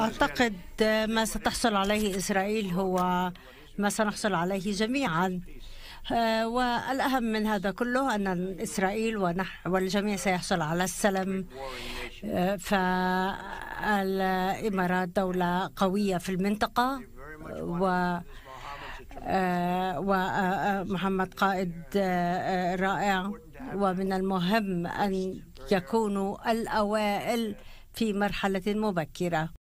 أعتقد ما ستحصل عليه إسرائيل هو ما سنحصل عليه جميعا آه، والأهم من هذا كله أن إسرائيل ونح والجميع سيحصل على السلام آه، فالإمارات دولة قوية في المنطقة و آه، ومحمد قائد رائع ومن المهم أن يكونوا الأوائل في مرحلة مبكرة